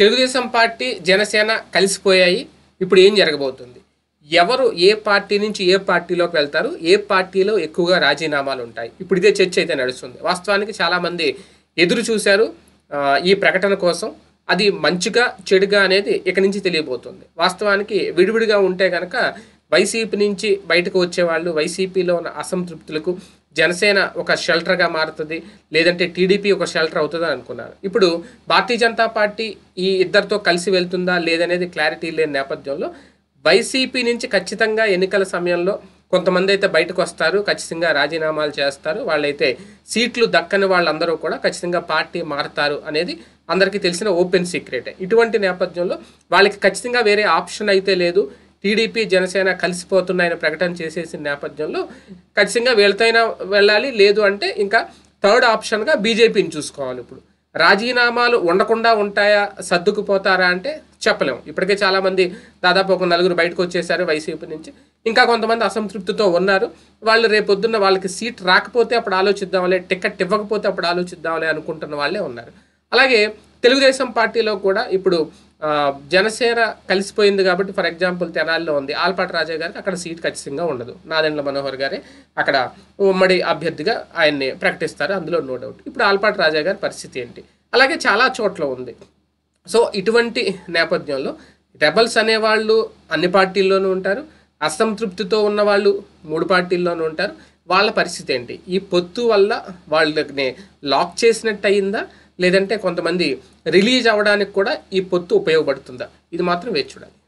Telugu Desam party Janasena కలిసిపోయాయి ఇప్పుడు ఏం జరగబోతుంది ఎవరు ఏ పార్టీ నుంచి ఏ పార్టీలోకి వెళ్తారు ఏ పార్టీలో ఎక్కువగా రాజీనామాలు ఉంటాయి ఇప్పుడు ఇదే చర్చ అయితే నడుస్తుంది వాస్తవానికి చాలామంది ఎదురు చూశారు ఈ ప్రకటన కోసం అది మంచిగా చెడుగా అనేది ఇక నుంచి తెలియబోతుంది వాస్తవానికి విడివిడిగా ఉంటే కనుక వైసీపీ నుంచి బయటకు వచ్చేవాళ్ళు వైసీపీలో ఉన్న అసంతృప్తులకు జనసేన ఒక షెల్టర్గా మారుతుంది లేదంటే టీడీపీ ఒక షెల్టర్ అవుతుంది అనుకున్నారు ఇప్పుడు భారతీయ జనతా పార్టీ ఈ ఇద్దరితో కలిసి వెళ్తుందా లేదనేది క్లారిటీ లేని నేపథ్యంలో వైసీపీ నుంచి ఖచ్చితంగా ఎన్నికల సమయంలో కొంతమంది అయితే బయటకు వస్తారు ఖచ్చితంగా రాజీనామాలు చేస్తారు వాళ్ళైతే సీట్లు దక్కని వాళ్ళందరూ కూడా ఖచ్చితంగా పార్టీ మారుతారు అనేది అందరికీ తెలిసిన ఓపెన్ సీక్రెటే ఇటువంటి నేపథ్యంలో వాళ్ళకి ఖచ్చితంగా వేరే ఆప్షన్ అయితే లేదు టీడీపీ జనసేన కలిసిపోతున్నాయని ప్రకటన చేసేసిన నేపథ్యంలో ఖచ్చితంగా వీళ్ళతోనైనా వెళ్ళాలి లేదు అంటే ఇంకా థర్డ్ ఆప్షన్గా బీజేపీని చూసుకోవాలి ఇప్పుడు రాజీనామాలు ఉండకుండా ఉంటాయా సర్దుకుపోతారా అంటే చెప్పలేము ఇప్పటికే చాలామంది దాదాపు ఒక నలుగురు బయటకు వచ్చేసారు వైసీపీ నుంచి ఇంకా కొంతమంది అసంతృప్తితో ఉన్నారు వాళ్ళు రేపొద్దున్న వాళ్ళకి సీట్ రాకపోతే అప్పుడు ఆలోచిద్దాంలే టికెట్ ఇవ్వకపోతే అప్పుడు ఆలోచిద్దాంలే అనుకుంటున్న వాళ్ళే ఉన్నారు అలాగే తెలుగుదేశం పార్టీలో కూడా ఇప్పుడు జనసేన కలిసిపోయింది కాబట్టి ఫర్ ఎగ్జాంపుల్ తెనాలిలో ఉంది ఆల్పాటి రాజా గారికి అక్కడ సీట్ ఖచ్చితంగా ఉండదు నాదెండ్ల మనోహర్ గారే అక్కడ ఉమ్మడి అభ్యర్థిగా ఆయన్ని ప్రకటిస్తారు అందులో నో డౌట్ ఇప్పుడు ఆల్పాటి రాజా గారి పరిస్థితి ఏంటి అలాగే చాలా చోట్ల ఉంది సో ఇటువంటి నేపథ్యంలో రెబల్స్ అనేవాళ్ళు అన్ని పార్టీల్లోనూ ఉంటారు అసంతృప్తితో ఉన్న వాళ్ళు మూడు పార్టీల్లోనూ ఉంటారు వాళ్ళ పరిస్థితి ఏంటి ఈ పొత్తు వల్ల వాళ్ళని లాక్ చేసినట్టు అయిందా లేదంటే కొంతమంది రిలీజ్ అవ్వడానికి కూడా ఈ పొత్తు ఉపయోగపడుతుందా ఇది మాత్రం వేచి చూడాలి